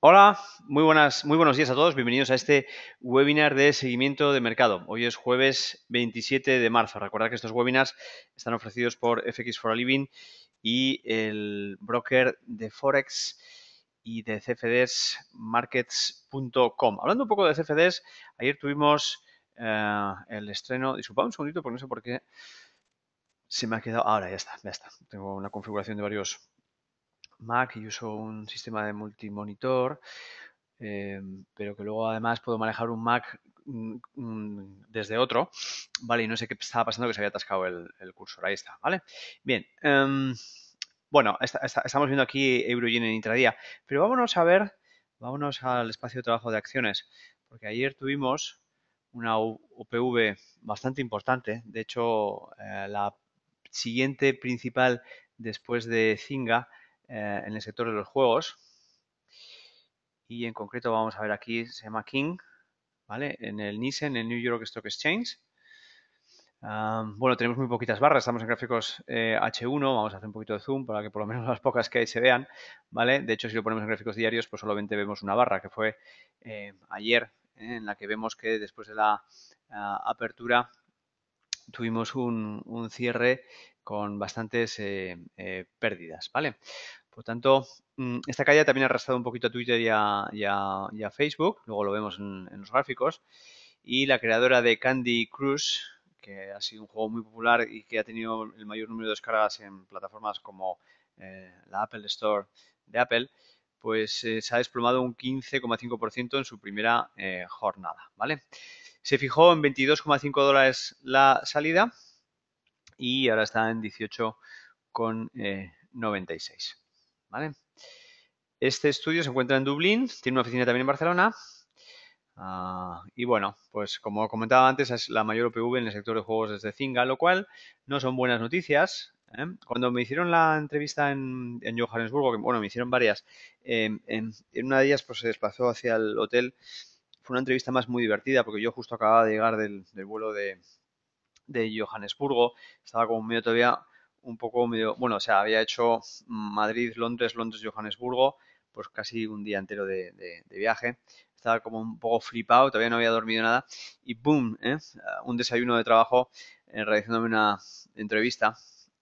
Hola, muy, buenas, muy buenos días a todos. Bienvenidos a este webinar de seguimiento de mercado. Hoy es jueves 27 de marzo. Recordad que estos webinars están ofrecidos por FX for a Living y el broker de Forex y de CFDs markets.com. Hablando un poco de CFDs, ayer tuvimos eh, el estreno. Disculpad un segundito porque no sé por qué se me ha quedado. Ahora ya está, ya está. Tengo una configuración de varios Mac y uso un sistema de multimonitor, em, pero que luego además puedo manejar un Mac mm, mm, desde otro, ¿vale? Y no sé qué estaba pasando que se había atascado el, cursor. Ahí está, ¿vale? Bien. Em, bueno, estamos viendo aquí Eurogen en intradía, pero vámonos a ver, vámonos al espacio de trabajo de acciones, porque ayer tuvimos una OPV bastante importante. De hecho, eh, la siguiente principal después de Zinga eh, en el sector de los juegos. Y en concreto vamos a ver aquí, se llama King, ¿vale? En el nissan en el New York Stock Exchange. bueno, tenemos muy poquitas barras, estamos en gráficos H1, eh, vamos a hacer un poquito de zoom para que por lo menos las pocas que hay se vean, ¿vale? De hecho, si lo ponemos en gráficos diarios, pues solamente vemos una barra, que fue eh, ayer, en la que vemos que después de la ah, apertura tuvimos un, cierre con bastantes eh, eh, pérdidas, ¿vale? Por tanto, mm, esta caída también ha arrastrado un poquito a Twitter y a, Facebook, luego lo vemos en, los gráficos, y la creadora de Candy Crush, que ha sido un juego muy popular y que ha tenido el mayor número de descargas en plataformas como eh, la Apple Store de Apple, pues se ha desplomado un 15,5% en su primera jornada, ¿vale? Se fijó en 22,5 dólares la salida y ahora está en 18,96. ¿Vale? Este estudio se encuentra en Dublín, tiene una oficina también en Barcelona. Ah, y bueno, pues como comentaba antes, es la mayor OPV en el sector de juegos desde Zinga, lo cual no son buenas noticias. ¿eh? Cuando me hicieron la entrevista en, Johannesburgo, que bueno, me hicieron varias, eh, en, una de ellas pues se desplazó hacia el hotel fue una entrevista más muy divertida porque yo justo acababa de llegar del, vuelo de, Johannesburgo, estaba como medio todavía un poco medio, bueno, o sea, había hecho Madrid, Londres, Londres, Johannesburgo, pues casi un día entero de, viaje. Estaba como un poco flipado, todavía no había dormido nada y ¡boom! ¿eh? Un desayuno de trabajo eh, realizándome una entrevista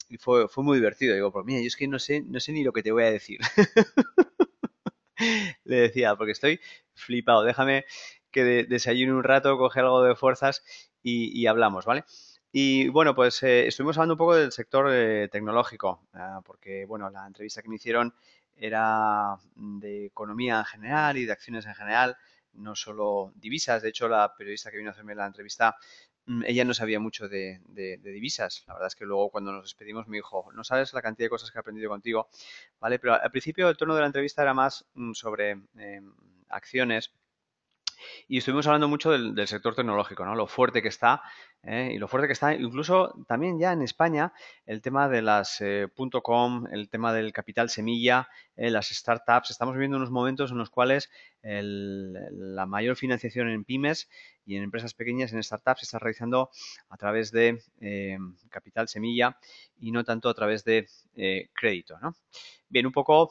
y fue, fue muy divertido. Digo, pues mira, yo es que no sé, no sé ni lo que te voy a decir. le decía, porque estoy flipado, déjame que desayune un rato, coge algo de fuerzas y, hablamos, ¿vale? Y bueno, pues eh, estuvimos hablando un poco del sector eh, tecnológico, ah, porque bueno, la entrevista que me hicieron era de economía en general y de acciones en general, no solo divisas. De hecho, la periodista que vino a hacerme la entrevista Mm, ella no sabía mucho de, divisas. La verdad es que luego cuando nos despedimos me dijo, no sabes la cantidad de cosas que he aprendido contigo, ¿vale? Pero al principio el tono de la entrevista era más mm, sobre em, acciones y estuvimos hablando mucho del, sector tecnológico, ¿no? Lo fuerte que está ¿eh? y lo fuerte que está incluso también ya en España el tema de las eh, .com, el tema del capital semilla, eh, las startups. Estamos viviendo unos momentos en los cuales la mayor financiación en pymes y en empresas pequeñas, en startups, se está realizando a través de capital semilla y no tanto a través de crédito, ¿no? Bien, un poco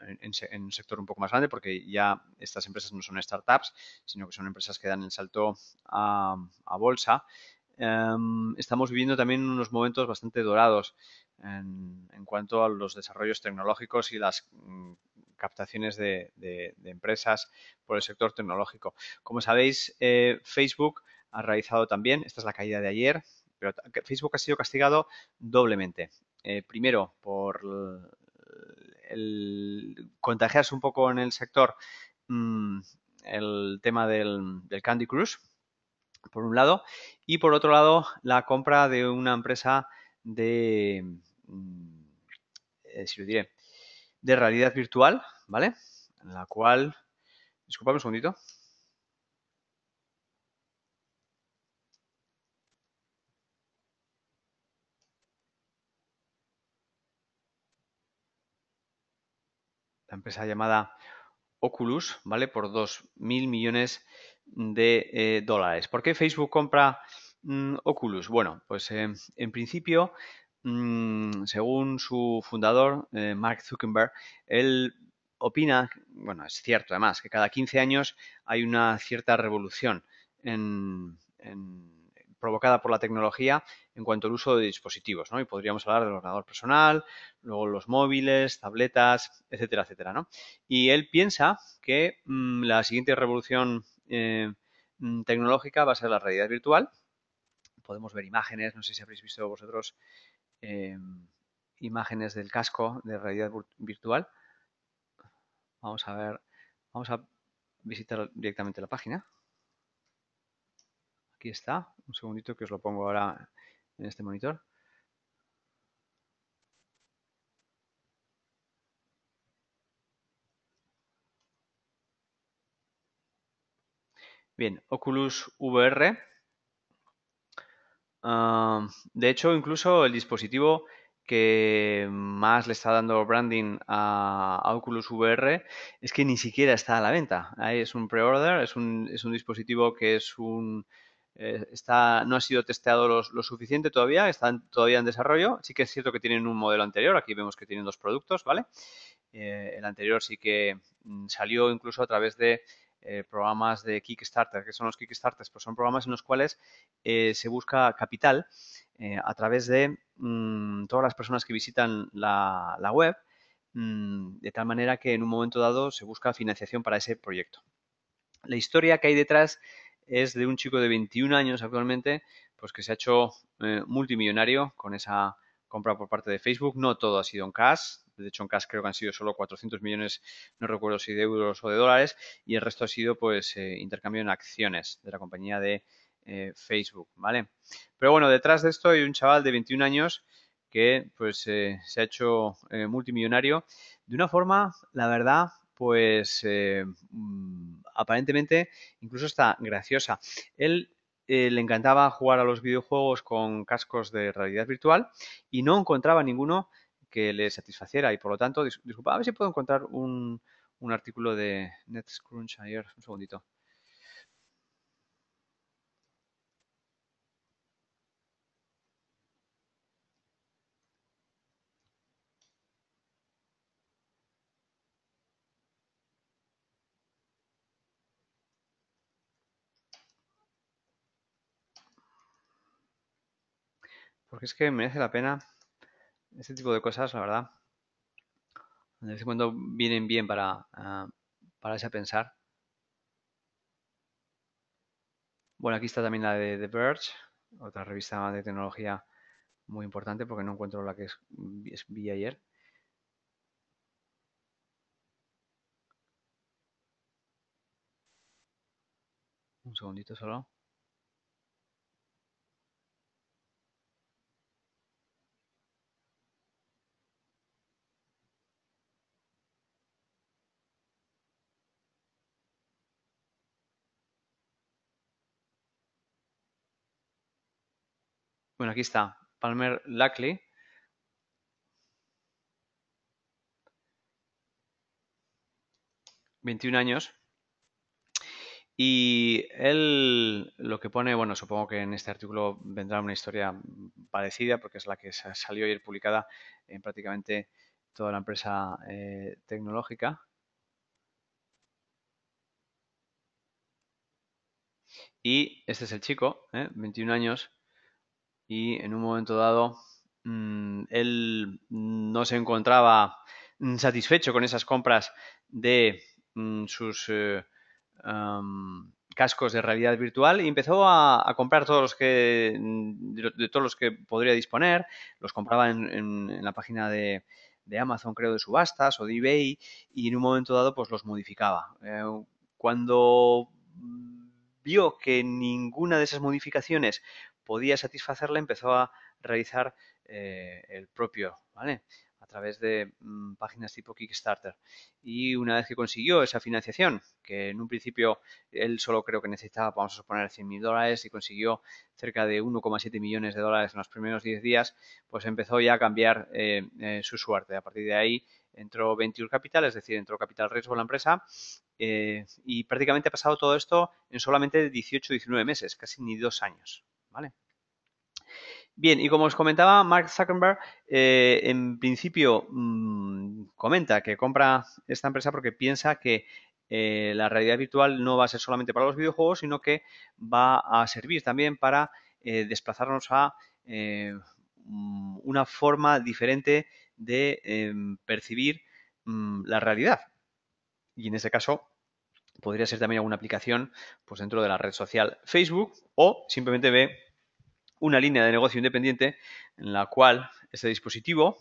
en, un sector un poco más grande, porque ya estas empresas no son startups, sino que son empresas que dan el salto a, bolsa. Em, estamos viviendo también unos momentos bastante dorados en, cuanto a los desarrollos tecnológicos y las mm, captaciones de, empresas por el sector tecnológico. Como sabéis, eh, Facebook ha realizado también, esta es la caída de ayer, pero Facebook ha sido castigado doblemente. Eh, primero, por el contagiarse un poco en el sector mm, el tema del, Candy Crush, por un lado, y por otro lado, la compra de una empresa de, mm, eh, si lo diré, de realidad virtual, ¿vale? En la cual, disculpame un segundito. la empresa llamada Oculus, ¿vale? Por 2.000 millones de eh, dólares. ¿Por qué Facebook compra mm, Oculus? Bueno, pues eh, en principio, mm, según su fundador, eh, Mark Zuckerberg, él opina, bueno, es cierto además, que cada 15 años hay una cierta revolución en provocada por la tecnología en cuanto al uso de dispositivos, ¿no? Y podríamos hablar del ordenador personal, luego los móviles, tabletas, etcétera, etcétera, ¿no? Y él piensa que mm, la siguiente revolución eh, mm, tecnológica va a ser la realidad virtual. Podemos ver imágenes, no sé si habréis visto vosotros em, imágenes del casco de realidad virtual. Vamos a ver, vamos a visitar directamente la página. Aquí está. Un segundito que os lo pongo ahora en este monitor. Bien, Oculus VR. de hecho, incluso el dispositivo que más le está dando branding a, Oculus VR es que ni siquiera está a la venta. Es un pre-order, es un dispositivo que es un eh, no ha sido testeado lo, suficiente todavía, están todavía en desarrollo. Sí que es cierto que tienen un modelo anterior, aquí vemos que tienen dos productos, ¿vale? Eh, el anterior sí que mm, salió incluso a través de eh, programas de Kickstarter. que son los Kickstarters? Pues son programas en los cuales se busca capital a través de mm, todas las personas que visitan la, web, mm, de tal manera que en un momento dado se busca financiación para ese proyecto. La historia que hay detrás es de un chico de 21 años actualmente, pues que se ha hecho eh, multimillonario con esa compra por parte de Facebook. No todo ha sido en cash. De hecho, en cash creo que han sido solo 400 millones, no recuerdo si de euros o de dólares, y el resto ha sido pues eh, intercambio en acciones de la compañía de eh, Facebook, ¿vale? Pero bueno, detrás de esto hay un chaval de 21 años que pues se ha hecho multimillonario de una forma, la verdad, pues mm, aparentemente incluso está graciosa. Él eh, le encantaba jugar a los videojuegos con cascos de realidad virtual y no encontraba ninguno que le satisfaciera y por lo tanto, disculpad, a ver si puedo encontrar un, artículo de NetScrunch ayer, un segundito. es que merece la pena este tipo de cosas, la verdad. De vez en cuando vienen bien para uh, pensar. Bueno, aquí está también la de The Verge, otra revista de tecnología muy importante porque no encuentro la que es, es, vi ayer. Un segundito solo. Bueno, aquí está, Palmer Luckley, ...21 años... Y él lo que pone, bueno, supongo que en este artículo vendrá una historia parecida, porque es la que salió ayer publicada en prácticamente toda la empresa eh, tecnológica. Y este es el chico, 21 eh, años, y en un momento dado mm, él no se encontraba mm, satisfecho con esas compras de mm, sus eh, cascos de realidad virtual y empezó a, comprar todos los que de, todos los que podría disponer los compraba en, la página de, Amazon, creo, de subastas o de eBay, y en un momento dado, pues los modificaba. Eh, cuando vio que ninguna de esas modificaciones podía satisfacerle, empezó a realizar eh, el propio, ¿vale? A través de mm, páginas tipo Kickstarter. Y una vez que consiguió esa financiación, que en un principio él solo creo que necesitaba, vamos a suponer, 100.000 dólares y consiguió cerca de 1,7 millones de dólares en los primeros 10 días, pues empezó ya a cambiar eh, eh, su suerte. A partir de ahí entró Venture Capital, es decir, entró Capital Riesgo la empresa, y prácticamente ha pasado todo esto en solamente 18, 19 meses, casi ni dos años. ¿vale? Bien, y como os comentaba, Mark Zuckerberg eh, en principio mm, comenta que compra esta empresa porque piensa que eh, la realidad virtual no va a ser solamente para los videojuegos, sino que va a servir también para eh, desplazarnos a mm, una forma diferente de em, percibir mm, la realidad. Y en ese caso, podría ser también alguna aplicación pues dentro de la red social Facebook o simplemente ve una línea de negocio independiente en la cual este dispositivo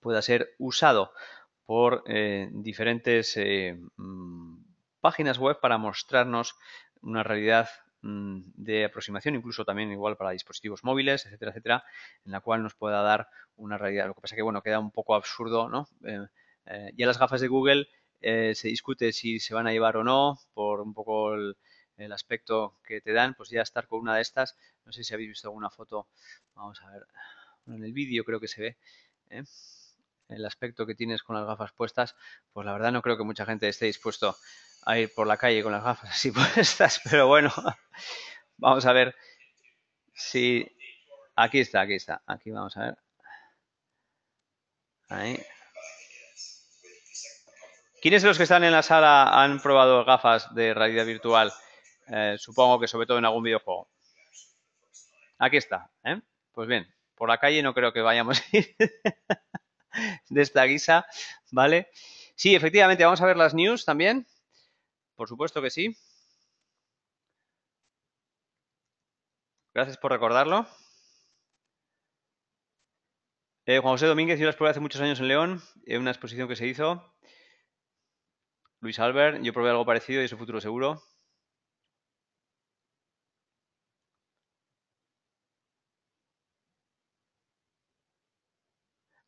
pueda ser usado por eh, diferentes eh, mm, páginas web para mostrarnos una realidad mm, de aproximación, incluso también igual para dispositivos móviles, etcétera, etcétera, en la cual nos pueda dar una realidad. Lo que pasa es que, bueno, queda un poco absurdo, ¿no? Eh, ya las gafas de Google eh, se discute si se van a llevar o no, por un poco el, aspecto que te dan, pues ya estar con una de estas, no sé si habéis visto alguna foto, vamos a ver, en el vídeo creo que se ve, ¿eh? el aspecto que tienes con las gafas puestas, pues la verdad no creo que mucha gente esté dispuesto a ir por la calle con las gafas así puestas, pero bueno, vamos a ver si... Aquí está, aquí está, aquí vamos a ver. Ahí. ¿Quiénes de los que están en la sala han probado gafas de realidad virtual? Eh, supongo que sobre todo en algún videojuego. Aquí está. ¿eh? Pues bien, por la calle no creo que vayamos a ir de esta guisa, ¿vale? Sí, efectivamente, vamos a ver las news también. Por supuesto que sí. Gracias por recordarlo. Eh, Juan José Domínguez, yo las probé hace muchos años en León, en una exposición que se hizo. Luis Albert, yo probé algo parecido y su futuro seguro.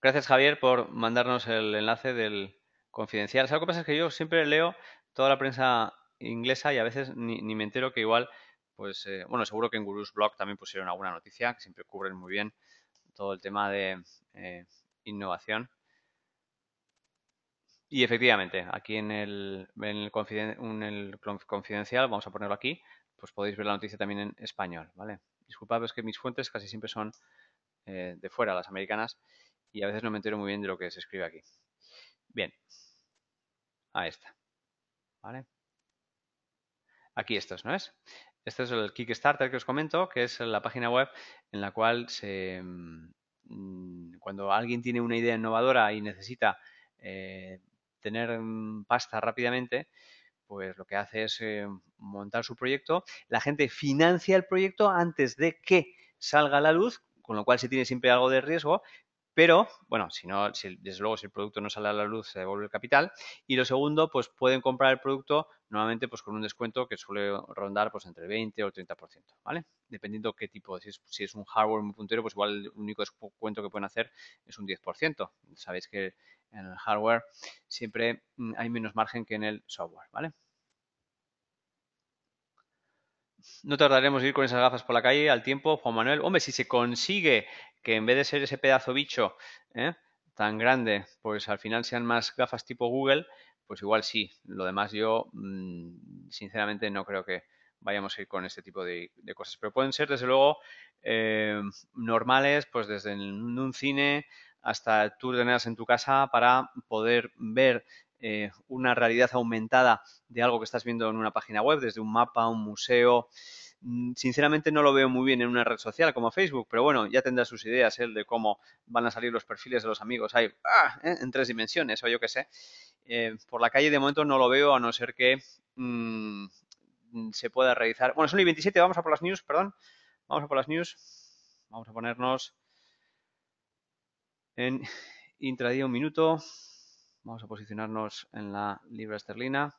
Gracias, Javier, por mandarnos el enlace del confidencial. ¿Sabes lo que pasa? Es que yo siempre leo toda la prensa inglesa y a veces ni, me entero que igual, pues, eh, bueno, seguro que en Guru's Blog también pusieron alguna noticia, que siempre cubren muy bien todo el tema de eh, innovación. Y efectivamente, aquí en el, confidencial, vamos a ponerlo aquí, pues podéis ver la noticia también en español, ¿vale? Disculpados que mis fuentes casi siempre son eh, de fuera, las americanas, y a veces no me entero muy bien de lo que se escribe aquí. Bien, ahí está, ¿vale? Aquí estos, ¿no es? Este es el Kickstarter que os comento, que es la página web en la cual se, mm, cuando alguien tiene una idea innovadora y necesita eh, tener mm, pasta rápidamente, pues lo que hace es eh, montar su proyecto. La gente financia el proyecto antes de que salga a la luz, con lo cual se tiene siempre algo de riesgo, pero bueno, si no, desde luego si el producto no sale a la luz se devuelve el capital y lo segundo, pues pueden comprar el producto normalmente pues con un descuento que suele rondar pues entre 20 o 30%, ¿vale? Dependiendo qué tipo, si es, un hardware muy puntero, pues igual el único descuento que pueden hacer es un 10%. Sabéis que en el hardware siempre mm, hay menos margen que en el software, ¿vale? no tardaremos en ir con esas gafas por la calle al tiempo, Juan Manuel. Hombre, si se consigue que en vez de ser ese pedazo bicho ¿eh? tan grande, pues al final sean más gafas tipo Google, pues igual sí. Lo demás yo, mm, sinceramente, no creo que vayamos a ir con este tipo de, cosas. Pero pueden ser, desde luego, eh, normales, pues desde un cine hasta tú tenerlas en tu casa para poder ver eh, una realidad aumentada de algo que estás viendo en una página web, desde un mapa, un museo, Mm, sinceramente no lo veo muy bien en una red social como Facebook, pero bueno, ya tendrá sus ideas El de cómo van a salir los perfiles de los amigos ahí ah, ¿eh? en tres dimensiones o yo qué sé. Eh, por la calle de momento no lo veo a no ser que mm, se pueda realizar. Bueno, son el 27, vamos a por las news, perdón. Vamos a por las news. Vamos a ponernos en intradía un minuto. Vamos a posicionarnos en la libra esterlina.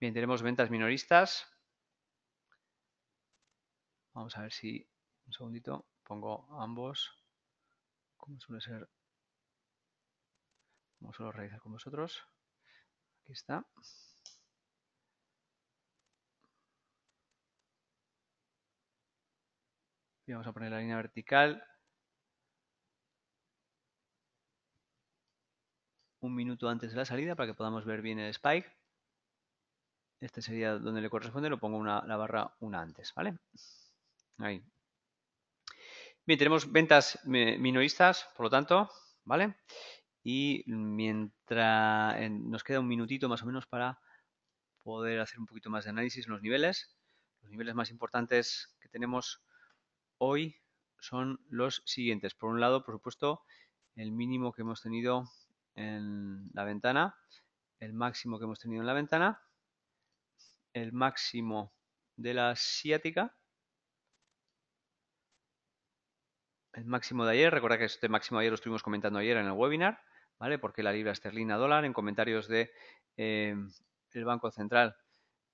Bien, tenemos ventas minoristas. Vamos a ver si, un segundito, pongo ambos, como suele ser, como suelo realizar con vosotros. Aquí está. Y vamos a poner la línea vertical. Un minuto antes de la salida para que podamos ver bien el spike este sería donde le corresponde, lo pongo una, la barra una antes, ¿vale? Ahí. Bien, tenemos ventas eh, minoristas, por lo tanto, ¿vale? Y mientras nos queda un minutito más o menos para poder hacer un poquito más de análisis en los niveles. Los niveles más importantes que tenemos hoy son los siguientes. Por un lado, por supuesto, el mínimo que hemos tenido en la ventana, el máximo que hemos tenido en la ventana el máximo de la asiática. El máximo de ayer, recordad que este máximo de ayer lo estuvimos comentando ayer en el webinar, ¿vale? Porque la libra esterlina dólar, en comentarios de em, el Banco Central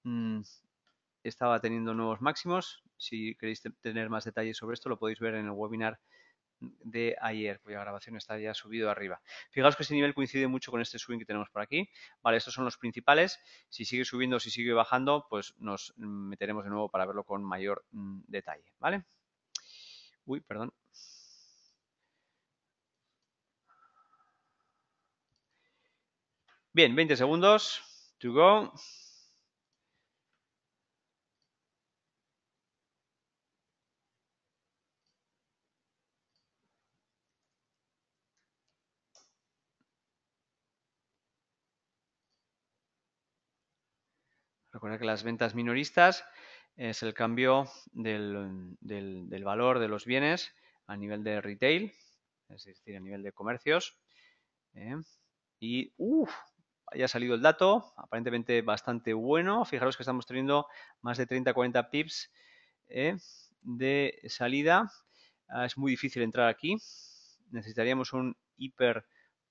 mm, estaba teniendo nuevos máximos. Si queréis tener más detalles sobre esto, lo podéis ver en el webinar de ayer, cuya grabación está ya subido arriba. Fijaos que este nivel coincide mucho con este swing que tenemos por aquí. Vale, estos son los principales. Si sigue subiendo o si sigue bajando, pues nos meteremos de nuevo para verlo con mayor mm, detalle. ¿Vale? Uy, perdón. Bien, 20 segundos. To go. que las ventas minoristas es el cambio del, valor de los bienes a nivel de retail, es decir, a nivel de comercios. ¿eh? Y uff, ya ha salido el dato, aparentemente bastante bueno. Fijaros que estamos teniendo más de 30-40 pips ¿eh? de salida. Ah, es muy difícil entrar aquí. Necesitaríamos un hiper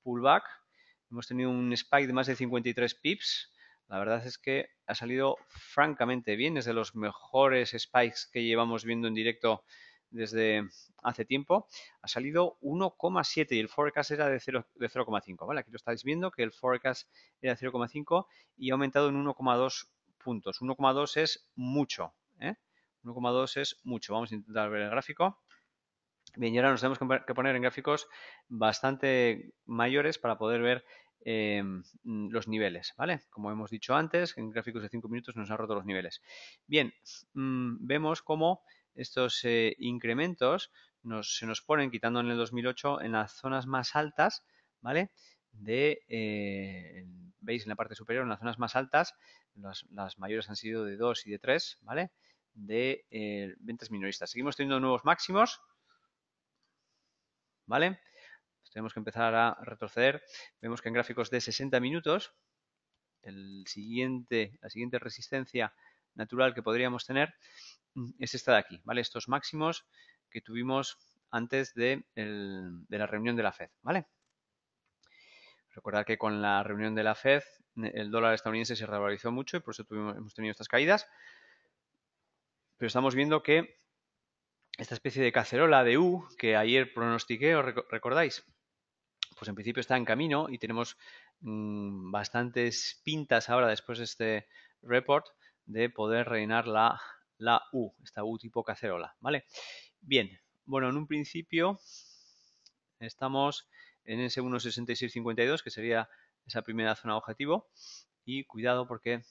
pullback. Hemos tenido un spike de más de 53 pips la verdad es que ha salido francamente bien, es de los mejores spikes que llevamos viendo en directo desde hace tiempo. Ha salido 1,7 y el forecast era de 0,5. De ¿vale? Aquí lo estáis viendo que el forecast era 0,5 y ha aumentado en 1,2 puntos. 1,2 es mucho. ¿eh? 1,2 es mucho. Vamos a intentar ver el gráfico. Bien, y ahora nos tenemos que poner en gráficos bastante mayores para poder ver Em, los niveles, ¿vale? Como hemos dicho antes, en gráficos de 5 minutos nos han roto los niveles. Bien, mm, vemos cómo estos eh, incrementos se nos ponen, quitando en el 2008, en las zonas más altas, ¿vale? De, eh, veis en la parte superior, en las zonas más altas, las, las mayores han sido de 2 y de 3, ¿vale? De eh, ventas minoristas. Seguimos teniendo nuevos máximos, ¿vale? tenemos que empezar a retroceder. Vemos que en gráficos de 60 minutos, el siguiente, la siguiente resistencia natural que podríamos tener mm, es esta de aquí, ¿vale? Estos máximos que tuvimos antes de, la reunión de la FED, ¿vale? que con la reunión de la FED mm, el dólar estadounidense se revalorizó mucho y por eso tuvimos, hemos tenido estas caídas. Pero estamos viendo que esta especie de cacerola de U que ayer pronostiqué, ¿os recordáis? pues en principio está en camino y tenemos mm, bastantes pintas ahora después de este report de poder rellenar la, la U, esta U tipo cacerola, ¿vale? Bien, bueno, en un principio estamos en ese 1.6652 que sería esa primera zona objetivo y cuidado porque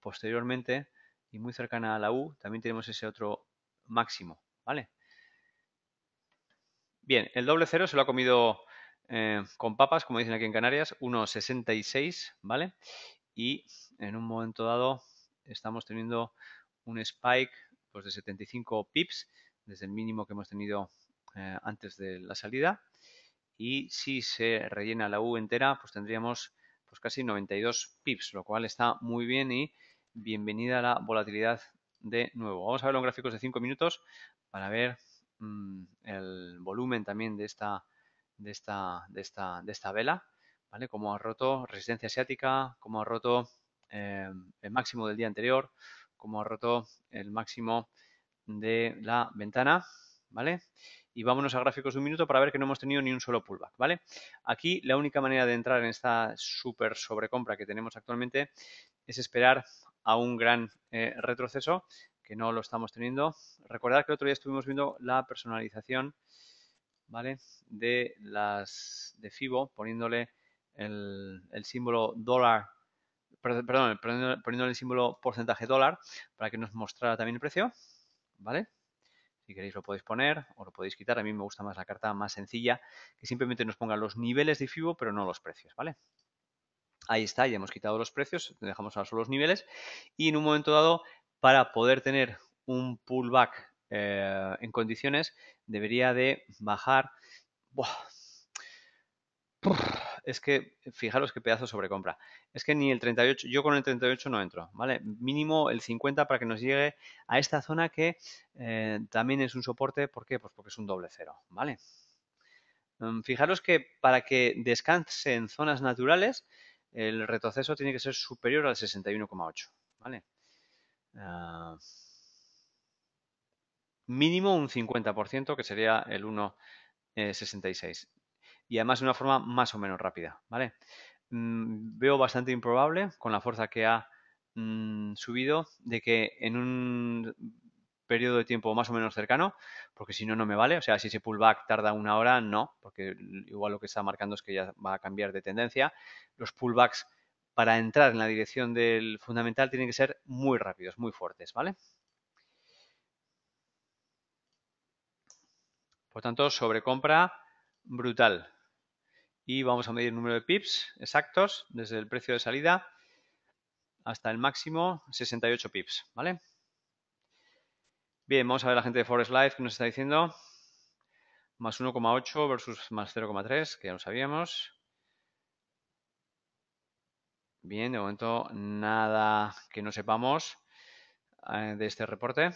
posteriormente y muy cercana a la U también tenemos ese otro máximo, ¿vale? Bien, el doble cero se lo ha comido eh, con papas, como dicen aquí en Canarias, 1,66, ¿vale? Y en un momento dado estamos teniendo un spike pues, de 75 pips, desde el mínimo que hemos tenido eh, antes de la salida. Y si se rellena la U entera, pues tendríamos pues, casi 92 pips, lo cual está muy bien y bienvenida a la volatilidad de nuevo. Vamos a ver los gráficos de 5 minutos para ver mm, el volumen también de esta de esta, de esta, vela, ¿vale? como ha roto resistencia asiática, como ha roto em, el máximo del día anterior, como ha roto el máximo de la ventana, ¿vale? Y vámonos a gráficos de un minuto para ver que no hemos tenido ni un solo pullback, ¿vale? Aquí la única manera de entrar en esta super sobrecompra que tenemos actualmente es esperar a un gran eh, retroceso que no lo estamos teniendo. Recordad que el otro día estuvimos viendo la personalización ¿vale? De las de FIBO poniéndole el, el símbolo dólar, perdón, el símbolo porcentaje dólar para que nos mostrara también el precio, ¿vale? Si queréis lo podéis poner o lo podéis quitar. A mí me gusta más la carta más sencilla, que simplemente nos ponga los niveles de FIBO, pero no los precios, ¿vale? Ahí está, ya hemos quitado los precios, dejamos ahora solo los niveles. Y en un momento dado, para poder tener un pullback eh, en condiciones, debería de bajar. Es que, fijaros qué pedazo sobrecompra. Es que ni el 38, yo con el 38 no entro, ¿vale? Mínimo el 50 para que nos llegue a esta zona que eh, también es un soporte. ¿Por qué? Pues porque es un doble cero, ¿vale? Mm, fijaros que para que descanse en zonas naturales, el retroceso tiene que ser superior al 61,8, ¿vale? Ah, mínimo un 50%, que sería el 1,66. Eh, y además de una forma más o menos rápida, ¿vale? Mm, veo bastante improbable, con la fuerza que ha mm, subido, de que en un periodo de tiempo más o menos cercano, porque si no, no me vale. O sea, si ese pullback tarda una hora, no, porque igual lo que está marcando es que ya va a cambiar de tendencia. Los pullbacks para entrar en la dirección del fundamental tienen que ser muy rápidos, muy fuertes, ¿vale? Por tanto, sobrecompra brutal. Y vamos a medir el número de pips exactos desde el precio de salida hasta el máximo 68 pips, ¿vale? Bien, vamos a ver la gente de Forest Life que nos está diciendo. Más 1,8 versus más 0,3, que ya lo sabíamos. Bien, de momento nada que no sepamos eh, de este reporte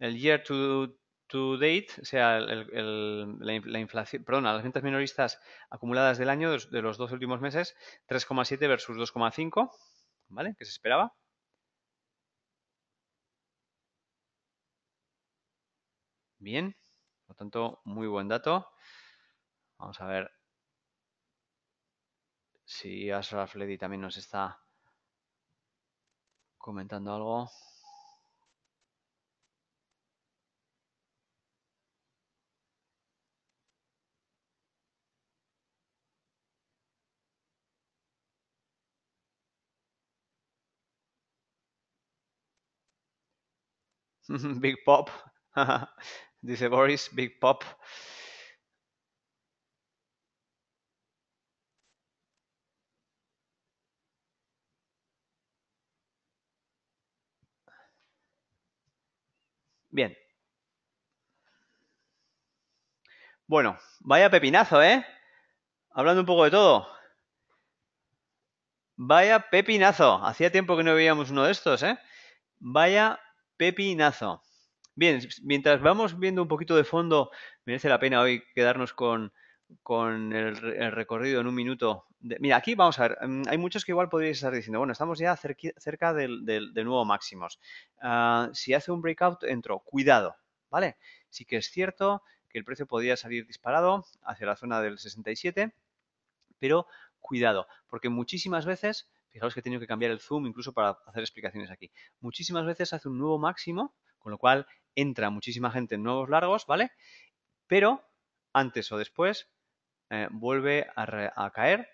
el year to, to date, o sea, la, inflación, las ventas minoristas acumuladas del año, de, los dos últimos meses, 3,7 versus 2,5, ¿vale? Que se esperaba. Bien, por lo tanto, muy buen dato. Vamos a ver si Ashraf Ledi también nos está comentando algo. Big Pop. Dice Boris, Big Pop. Bien. Bueno, vaya pepinazo, ¿eh? Hablando un poco de todo. Vaya pepinazo. Hacía tiempo que no veíamos uno de estos, ¿eh? Vaya pepinazo. Bien, mientras vamos viendo un poquito de fondo, merece la pena hoy quedarnos con, el, recorrido en un minuto. mira, aquí vamos a ver, mm, hay muchos que igual podríais estar diciendo, bueno, estamos ya cerca del, nuevo máximos. Ah, si hace un breakout, entro, cuidado, ¿vale? Sí que es cierto que el precio podría salir disparado hacia la zona del 67, pero cuidado, porque muchísimas veces Fijaos que he tenido que cambiar el zoom incluso para hacer explicaciones aquí. Muchísimas veces hace un nuevo máximo, con lo cual entra muchísima gente en nuevos largos, ¿vale? Pero antes o después eh, vuelve a, caer,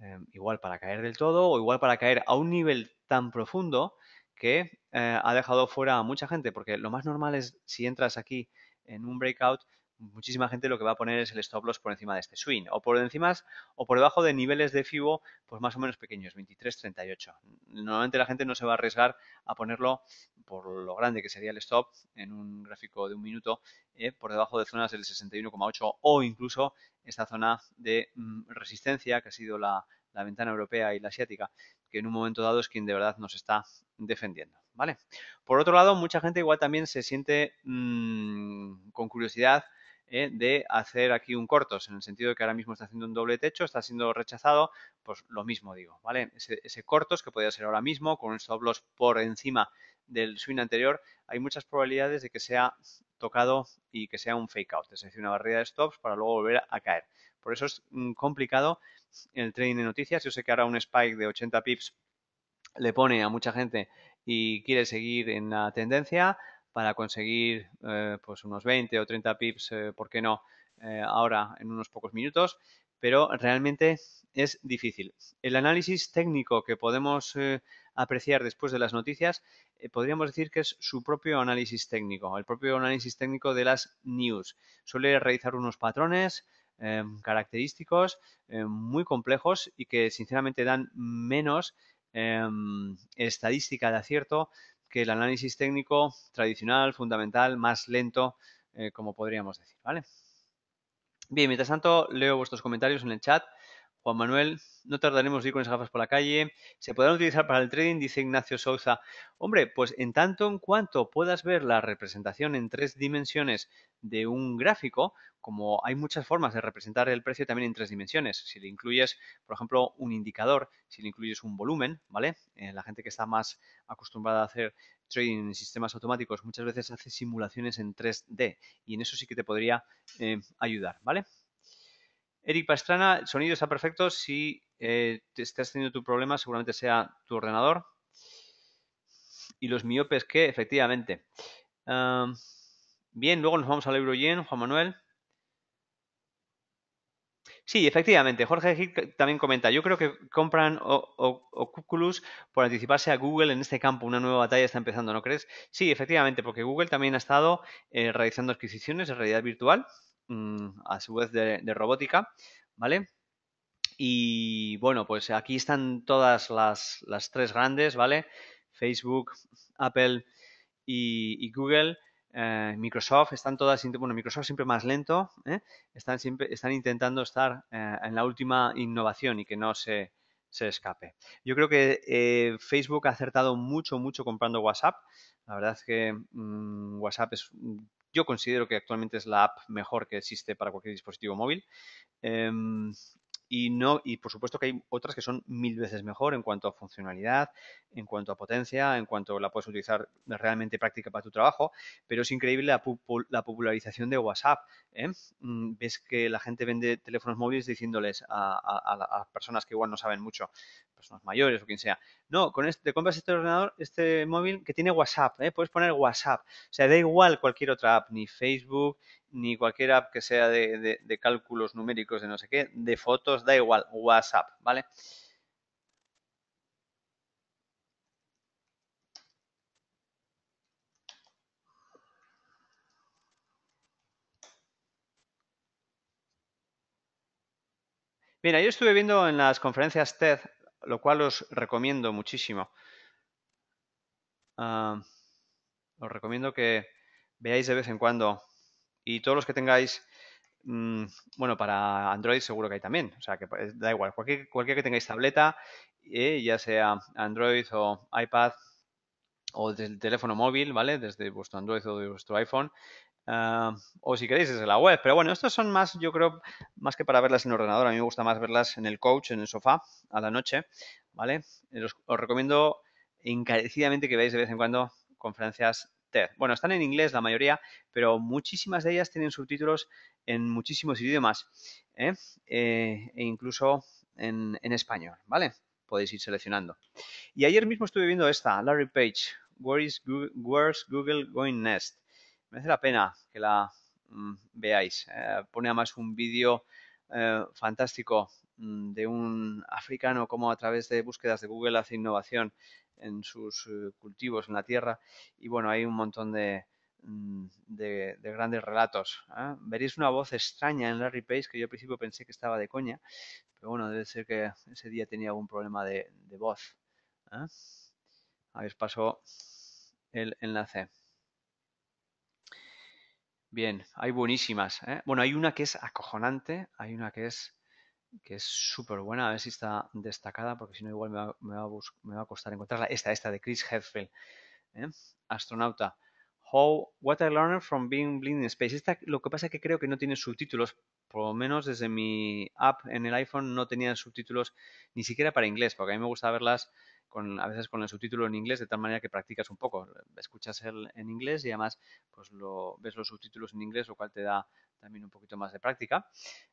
eh, igual para caer del todo o igual para caer a un nivel tan profundo que eh, ha dejado fuera a mucha gente, porque lo más normal es si entras aquí en un breakout muchísima gente lo que va a poner es el stop loss por encima de este swing o por encima o por debajo de niveles de FIBO pues más o menos pequeños, 23, 38. Normalmente la gente no se va a arriesgar a ponerlo por lo grande que sería el stop en un gráfico de un minuto eh, por debajo de zonas del 61,8 o incluso esta zona de mm, resistencia que ha sido la, ventana europea y la asiática, que en un momento dado es quien de verdad nos está defendiendo. ¿Vale? Por otro lado, mucha gente igual también se siente mm, con curiosidad eh, de hacer aquí un cortos, en el sentido de que ahora mismo está haciendo un doble techo, está siendo rechazado, pues lo mismo digo, ¿vale? Ese, ese cortos que podría ser ahora mismo, con un stop loss por encima del swing anterior, hay muchas probabilidades de que sea tocado y que sea un fake out, es decir, una barrera de stops para luego volver a caer. Por eso es mm, complicado el trading de noticias. Yo sé que ahora un spike de 80 pips le pone a mucha gente y quiere seguir en la tendencia, para conseguir eh, pues unos 20 o 30 pips, eh, ¿por qué no? Eh, ahora en unos pocos minutos, pero realmente es difícil. El análisis técnico que podemos apreciar después de las noticias, podríamos decir que es su propio análisis técnico, el propio análisis técnico de las news. Suele realizar unos patrones, característicos muy complejos y que sinceramente dan menos estadística de acierto que el análisis técnico tradicional, fundamental, más lento, eh, como podríamos decir, ¿vale? Bien, mientras tanto, leo vuestros comentarios en el chat. Juan Manuel, no tardaremos en ir con esas gafas por la calle. ¿Se podrán utilizar para el trading? Dice Ignacio Souza. Hombre, pues en tanto en cuanto puedas ver la representación en tres dimensiones de un gráfico, como hay muchas formas de representar el precio también en tres dimensiones. Si le incluyes, por ejemplo, un indicador, si le incluyes un volumen, ¿vale? Eh, la gente que está más acostumbrada a hacer trading en sistemas automáticos muchas veces hace simulaciones en 3D y en eso sí que te podría eh, ayudar, ¿vale? Eric Pastrana, el sonido está perfecto. Si eh, estás teniendo tu problema, seguramente sea tu ordenador. Y los miopes que, efectivamente. bien, luego nos vamos al Eurogen, Juan Manuel. Sí, efectivamente. Jorge también comenta, yo creo que compran Oculus por anticiparse a Google en este campo. Una nueva batalla está empezando, ¿no crees? Sí, efectivamente, porque Google también ha estado eh, realizando adquisiciones de realidad virtual Mm, a su vez de, robótica, ¿vale? Y bueno, pues aquí están todas las, las tres grandes, ¿vale? Facebook, Apple y, Google. Eh, Microsoft están todas, bueno, Microsoft siempre más lento, ¿eh? están, siempre, están intentando estar eh, en la última innovación y que no se, se escape. Yo creo que Facebook ha acertado mucho, mucho comprando WhatsApp. La verdad es que mm, WhatsApp es yo considero que actualmente es la app mejor que existe para cualquier dispositivo móvil. Em, y no y por supuesto que hay otras que son mil veces mejor en cuanto a funcionalidad, en cuanto a potencia, en cuanto la puedes utilizar realmente práctica para tu trabajo, pero es increíble la, popularización de WhatsApp. ¿eh? Mm, ves que la gente vende teléfonos móviles diciéndoles a, personas que igual no saben mucho, personas mayores o quien sea, no, con este, te compras este ordenador, este móvil que tiene WhatsApp, ¿eh? puedes poner WhatsApp, o sea, da igual cualquier otra app, ni Facebook, ni cualquier app que sea de, cálculos numéricos, de no sé qué, de fotos, da igual, WhatsApp, ¿vale? Mira, yo estuve viendo en las conferencias TED, lo cual os recomiendo muchísimo. Ah, os recomiendo que veáis de vez en cuando y todos los que tengáis, mm, bueno, para Android seguro que hay también. O sea, que pues, da igual, cualquier, cualquier que tengáis tableta, eh, ya sea Android o iPad o el teléfono móvil, ¿vale? Desde vuestro Android o de vuestro iPhone. Ah, o si queréis desde la web. Pero bueno, estos son más, yo creo, más que para verlas en ordenador. A mí me gusta más verlas en el coach, en el sofá, a la noche, ¿vale? Eh, os, os recomiendo encarecidamente que veáis de vez en cuando conferencias e bueno, están en inglés la mayoría, pero muchísimas de ellas tienen subtítulos en muchísimos idiomas ¿eh? Eh, e incluso en, español, ¿vale? Podéis ir seleccionando. Y ayer mismo estuve viendo esta, Larry Page, Where Google, Where's Google Going Next? Me hace la pena que la mm, veáis. Eh, pone además un vídeo fantástico Mm, de un africano, como a través de búsquedas de Google hace innovación en sus eh, cultivos en la tierra. Y bueno, hay un montón de, mm, grandes relatos. ¿eh? Veréis una voz extraña en Larry Page que yo al principio pensé que estaba de coña, pero bueno, debe ser que ese día tenía algún problema de, voz. ¿eh? A Ahí os paso el enlace. Bien, hay buenísimas. Bueno, hay una que es acojonante, hay una que es que es súper buena, a ver si está destacada, porque si no igual me va, a costar encontrarla. Esta, esta de Chris Hadfield, ¿eh? astronauta. How, what I learned from being blind in space. Esta, lo que pasa es que creo que no tiene subtítulos, por lo menos desde mi app en el iPhone no tenía subtítulos ni siquiera para inglés, porque a mí me gusta verlas a veces con el subtítulo en inglés, de tal manera que practicas un poco. Escuchas el, en inglés y además pues lo, ves los subtítulos en inglés, lo cual te da también un poquito más de práctica.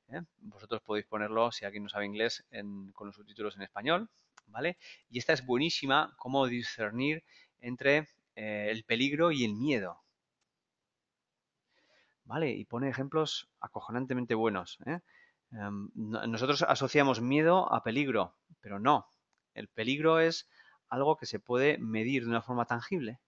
¿eh? Vosotros podéis ponerlo, si alguien no sabe inglés, con los subtítulos en español, ¿vale? Y esta es buenísima, cómo discernir entre eh, el peligro y el miedo. ¿Vale? Y pone ejemplos acojonantemente buenos. ¿eh? Em, nosotros asociamos miedo a peligro, pero no. El peligro es algo que se puede medir de una forma tangible.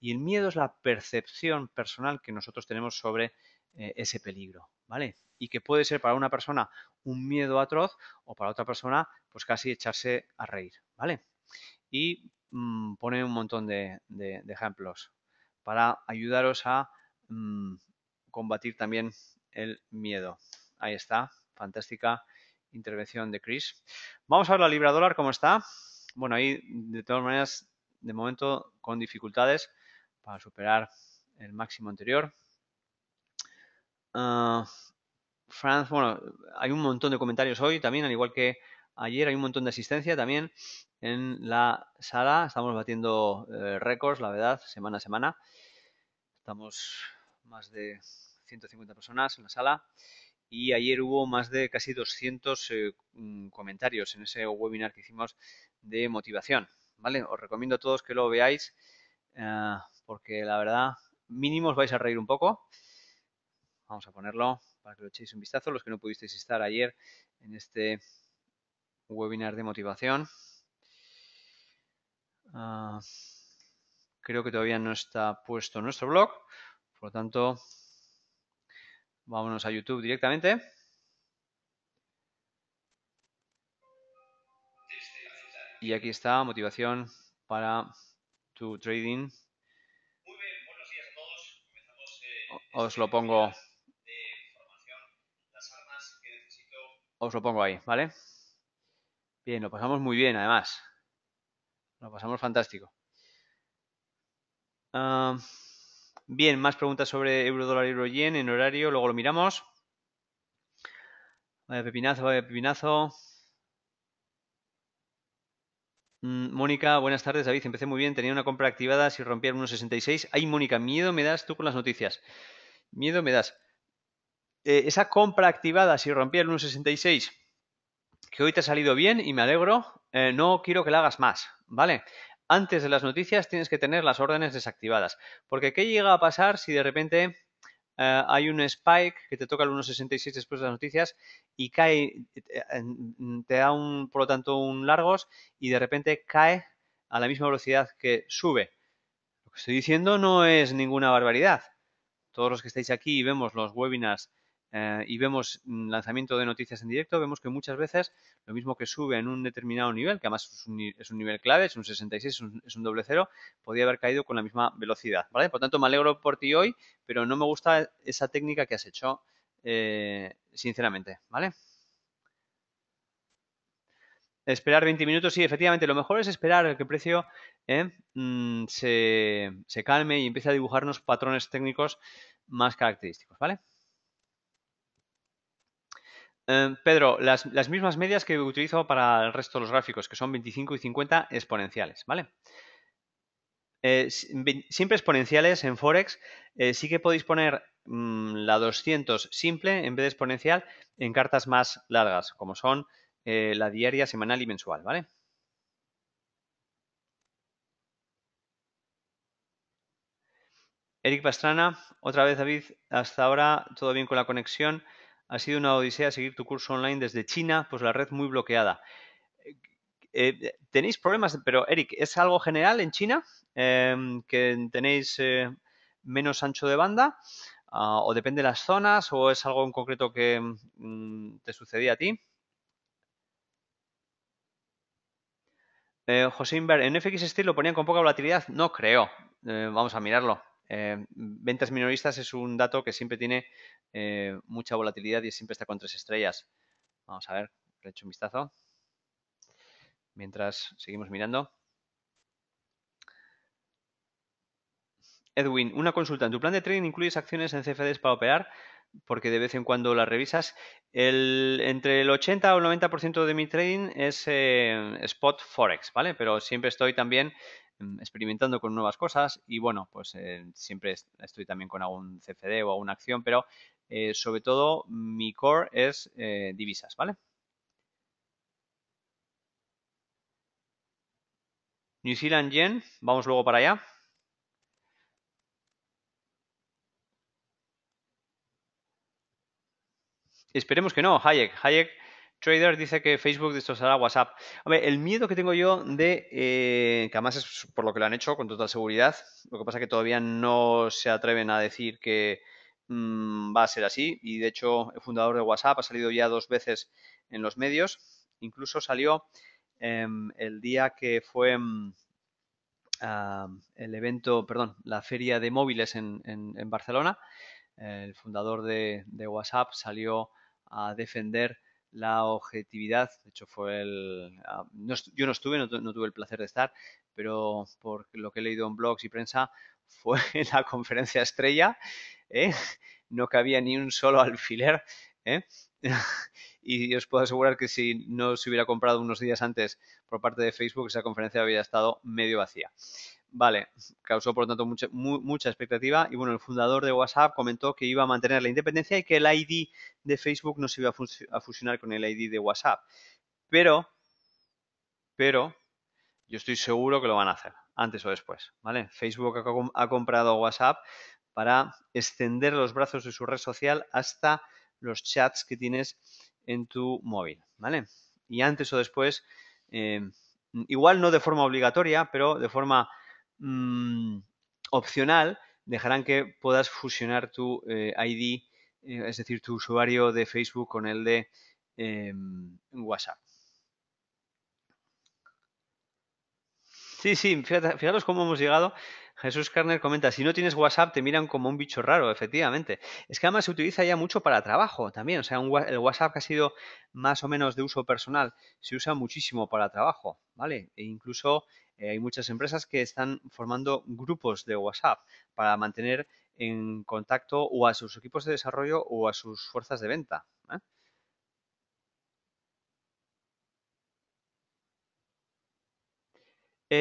Y el miedo es la percepción personal que nosotros tenemos sobre eh, ese peligro, ¿vale? Y que puede ser para una persona un miedo atroz o para otra persona pues casi echarse a reír, ¿vale? Y mm, pone un montón de, ejemplos para ayudaros a mm, combatir también el miedo. Ahí está, fantástica intervención de Chris. Vamos a ver la libra dólar, ¿cómo está? Bueno, ahí de todas maneras, de momento con dificultades para superar el máximo anterior, Ah, Franz, bueno, hay un montón de comentarios hoy también, al igual que ayer, hay un montón de asistencia también en la sala. Estamos batiendo eh, récords, la verdad, semana a semana. Estamos más de 150 personas en la sala y ayer hubo más de casi 200 eh, mm, comentarios en ese webinar que hicimos de motivación. ¿Vale? Os recomiendo a todos que lo veáis eh, porque la verdad, os vais a reír un poco. Vamos a ponerlo para que lo echéis un vistazo, los que no pudisteis estar ayer en este webinar de motivación. Ah, creo que todavía no está puesto nuestro blog, por lo tanto, vámonos a YouTube directamente. Y aquí está, motivación para tu trading. Eh, os lo pongo Os lo pongo ahí, ¿vale? Bien, lo pasamos muy bien, además. Lo pasamos fantástico. bien, más preguntas sobre euro, dólar, euro, yen en horario. Luego lo miramos. Vaya pepinazo, vaya pepinazo. Mm, Mónica, buenas tardes, David. Empecé muy bien, tenía una compra activada si rompía unos 1.66. Ay, Mónica, miedo me das tú con las noticias. Miedo me das. Eh, esa compra activada, si rompía el 1.66, que hoy te ha salido bien y me alegro, eh, no quiero que la hagas más, ¿vale? Antes de las noticias tienes que tener las órdenes desactivadas, porque ¿qué llega a pasar si de repente eh, hay un spike que te toca el 1.66 después de las noticias y cae, te da un, por lo tanto, un largos y de repente cae a la misma velocidad que sube. Lo que estoy diciendo no es ninguna barbaridad. Todos los que estáis aquí y vemos los webinars eh, y vemos lanzamiento de noticias en directo, vemos que muchas veces lo mismo que sube en un determinado nivel, que además es un, nivel clave, es un 66, es un, doble cero, podría haber caído con la misma velocidad, ¿vale? Por tanto, me alegro por ti hoy, pero no me gusta esa técnica que has hecho, eh, sinceramente, ¿vale? Esperar 20 minutos, sí, efectivamente, lo mejor es esperar a que el precio eh, mm, se, se calme y empiece a dibujarnos patrones técnicos más característicos, ¿vale? Eh, Pedro, las, mismas medias que utilizo para el resto de los gráficos, que son 25 y 50 exponenciales, ¿vale? Eh, siempre exponenciales en Forex, eh, sí que podéis poner mm, la 200 simple en vez de exponencial en cartas más largas, como son eh, la diaria, semanal y mensual, ¿vale? Eric Pastrana, otra vez David, hasta ahora todo bien con la conexión. Ha sido una odisea seguir tu curso online desde China, pues la red muy bloqueada. Eh, eh, eh, ¿Tenéis problemas? Pero, Eric, ¿es algo general en China? Em, ¿Que tenéis menos ancho de banda? Ah, ¿O depende de las zonas? ¿O es algo en concreto que mm, te sucedía a ti? José Inver, en FX Steel lo ponían con poca volatilidad. No creo. vamos a mirarlo. Eh, ventas minoristas es un dato que siempre tiene eh, mucha volatilidad y siempre está con tres estrellas. Vamos a ver, le echo un vistazo. Mientras seguimos mirando. Edwin, una consulta. ¿En tu plan de trading incluyes acciones en CFDs para operar? Porque de vez en cuando las revisas. entre el 80 o el 90% de mi trading es eh, spot forex, ¿vale? Pero siempre estoy también Mm, experimentando con nuevas cosas y bueno, pues eh, siempre estoy también con algún CFD o alguna acción, pero eh, sobre todo mi core es eh, divisas, ¿vale? New Zealand Yen, vamos luego para allá. Esperemos que no, Hayek. Hayek Trader dice que Facebook destrozará WhatsApp. Hombre, el miedo que tengo yo de, eh, que además es por lo que lo han hecho con total seguridad, lo que pasa es que todavía no se atreven a decir que mm, va a ser así y de hecho el fundador de WhatsApp ha salido ya dos veces en los medios, incluso salió em, el día que fue mm, el evento, perdón, la feria de móviles en, Barcelona, el fundador de WhatsApp salió a defender la objetividad, de hecho fue el... Ah, yo no estuve, no, tuve el placer de estar, pero por lo que he leído en blogs y prensa, fue la conferencia estrella, ¿eh? no cabía ni un solo alfiler. ¿eh? y os puedo asegurar que si no se hubiera comprado unos días antes por parte de Facebook, esa conferencia habría estado medio vacía. Vale, causó por lo tanto mucha, expectativa y bueno, el fundador de WhatsApp comentó que iba a mantener la independencia y que el ID de Facebook no se iba a, fusionar con el ID de WhatsApp. Pero, pero, yo estoy seguro que lo van a hacer, antes o después, ¿vale? Facebook ha, comprado WhatsApp para extender los brazos de su red social hasta los chats que tienes en tu móvil, ¿vale? Y antes o después, eh, igual no de forma obligatoria, pero de forma Mm, opcional dejarán que puedas fusionar tu eh, ID, eh, es decir, tu usuario de Facebook con el de em, WhatsApp. Sí, sí, fíjate, fijaros cómo hemos llegado. Jesús Carner comenta, si no tienes WhatsApp te miran como un bicho raro, efectivamente. Es que además se utiliza ya mucho para trabajo también, o sea, el WhatsApp que ha sido más o menos de uso personal, se usa muchísimo para trabajo, ¿vale? E incluso eh, hay muchas empresas que están formando grupos de WhatsApp para mantener en contacto o a sus equipos de desarrollo o a sus fuerzas de venta. ¿eh?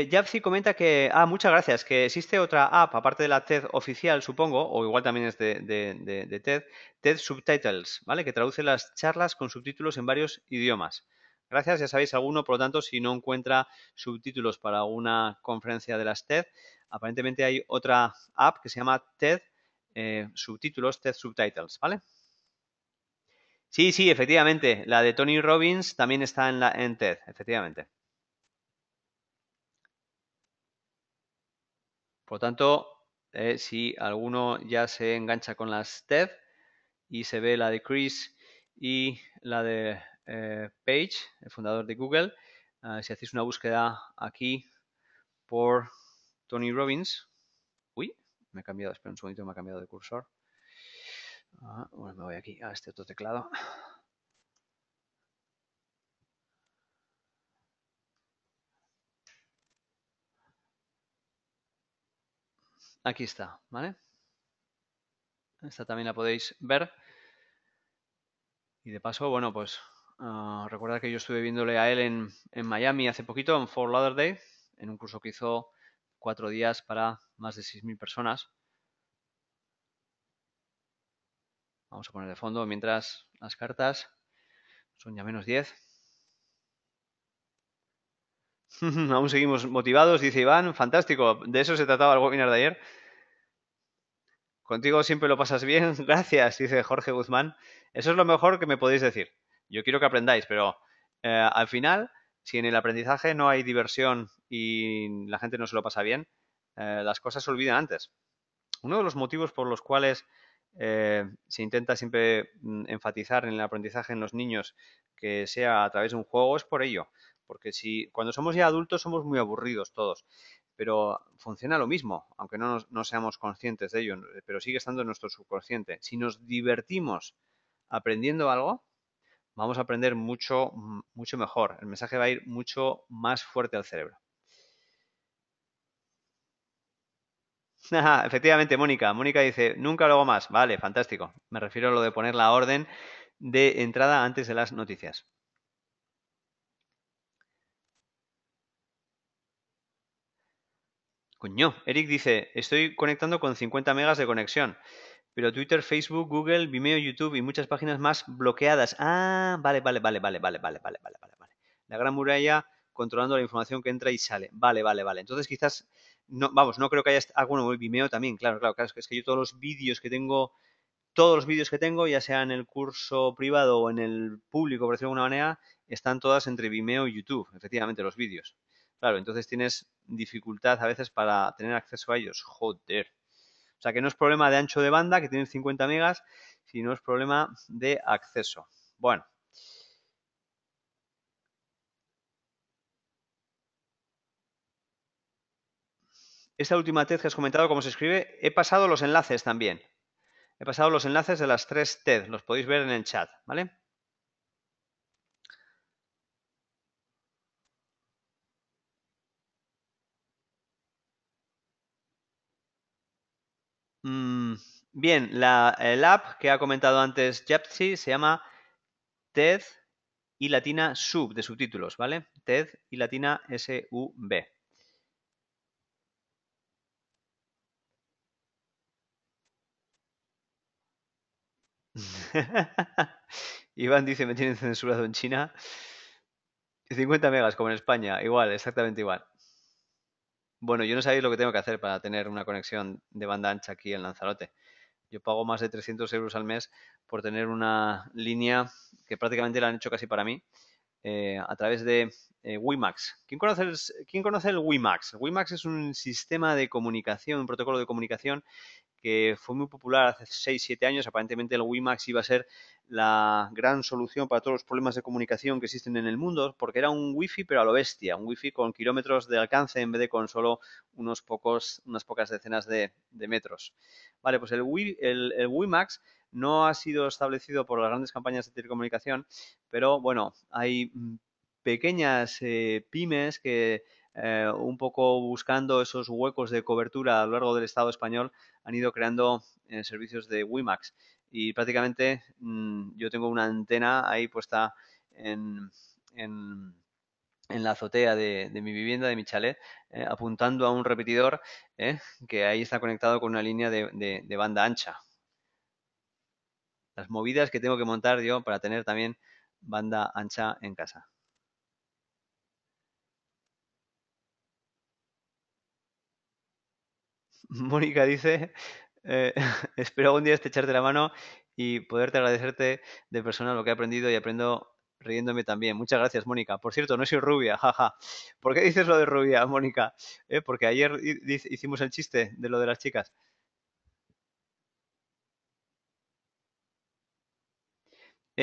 eh comenta que, ah, muchas gracias, que existe otra app, aparte de la TED oficial, supongo, o igual también es de, de TED, TED Subtitles, ¿vale? Que traduce las charlas con subtítulos en varios idiomas. Gracias, ya sabéis alguno, por lo tanto, si no encuentra subtítulos para alguna conferencia de las TED, aparentemente hay otra app que se llama TED eh, Subtítulos, TED Subtitles, ¿vale? Sí, sí, efectivamente, la de Tony Robbins también está en, la, en TED, efectivamente. Por lo tanto, eh, si alguno ya se engancha con las TED y se ve la de Chris y la de eh, page, el fundador de Google. Ah, si hacéis una búsqueda aquí por Tony Robbins. Uy, me ha cambiado, espera un segundito, me ha cambiado de cursor. Ah, bueno, me voy aquí a este otro teclado. Aquí está, ¿vale? Esta también la podéis ver. Y de paso, bueno, pues Ah, recuerda que yo estuve viéndole a él en, Miami hace poquito, en Fort Day, en un curso que hizo cuatro días para más de 6.000 personas. Vamos a poner de fondo mientras las cartas son ya menos 10. Aún seguimos motivados, dice Iván. Fantástico, de eso se trataba el webinar de ayer. Contigo siempre lo pasas bien, gracias, dice Jorge Guzmán. Eso es lo mejor que me podéis decir yo quiero que aprendáis, pero eh, al final, si en el aprendizaje no hay diversión y la gente no se lo pasa bien, eh, las cosas se olvidan antes. Uno de los motivos por los cuales eh, se intenta siempre mm, enfatizar en el aprendizaje en los niños que sea a través de un juego es por ello. Porque si cuando somos ya adultos somos muy aburridos todos, pero funciona lo mismo, aunque no seamos conscientes de ello, pero sigue estando en nuestro subconsciente. Si nos divertimos aprendiendo algo, vamos a aprender mucho, mm, mucho mejor. El mensaje va a ir mucho más fuerte al cerebro. Efectivamente, Mónica. Mónica dice, nunca lo hago más. Vale, fantástico. Me refiero a lo de poner la orden de entrada antes de las noticias. Coño, Eric dice, estoy conectando con 50 megas de conexión. Pero Twitter, Facebook, Google, Vimeo, YouTube y muchas páginas más bloqueadas. Ah, vale, vale, vale, vale, vale, vale, vale, vale, vale. La gran muralla controlando la información que entra y sale. Vale, vale, vale. Entonces quizás, no, vamos, no creo que haya... alguno ah, Vimeo también, claro, claro, claro. Es que yo todos los vídeos que tengo, todos los vídeos que tengo, ya sea en el curso privado o en el público, por decirlo de alguna manera, están todas entre Vimeo y YouTube, efectivamente, los vídeos. Claro, entonces tienes dificultad a veces para tener acceso a ellos. Joder. O sea que no es problema de ancho de banda, que tiene 50 megas, sino es problema de acceso. Bueno. Esta última TED que has comentado, cómo se escribe, he pasado los enlaces también. He pasado los enlaces de las tres TED, los podéis ver en el chat, ¿vale? Bien, la el app que ha comentado antes jepsi se llama TED y latina sub de subtítulos, ¿vale? TED y latina SUB. Iván dice, me tienen censurado en China. 50 megas, como en España, igual, exactamente igual. Bueno, yo no sabéis lo que tengo que hacer para tener una conexión de banda ancha aquí en Lanzarote. Yo pago más de 300 euros al mes por tener una línea que prácticamente la han hecho casi para mí eh, a través de eh, WiMAX. ¿Quién conoce, el, ¿Quién conoce WiMAX? WiMAX es un sistema de comunicación, un protocolo de comunicación que fue muy popular hace 6-7 años. Aparentemente el WiMAX iba a ser la gran solución para todos los problemas de comunicación que existen en el mundo, porque era un wifi pero a lo bestia, un wifi con kilómetros de alcance en vez de con solo unos pocos, unas pocas decenas de, metros. Vale, pues el, wi, el, WiMAX no ha sido establecido por las grandes campañas de telecomunicación, pero bueno, hay pequeñas eh, pymes que eh, un poco buscando esos huecos de cobertura a lo largo del Estado español, han ido creando eh, servicios de WiMAX. Y prácticamente mm, yo tengo una antena ahí puesta en, la azotea de, mi vivienda, de mi chalet, eh, apuntando a un repetidor que ahí está conectado con una línea de banda ancha. Las movidas que tengo que montar yo para tener también banda ancha en casa. Mónica dice, eh, espero algún día estrecharte la mano y poderte agradecerte de persona lo que he aprendido y aprendo riéndome también. Muchas gracias, Mónica. Por cierto, no soy rubia, jaja. ¿Por qué dices lo de rubia, Mónica? Eh, porque ayer hicimos el chiste de lo de las chicas.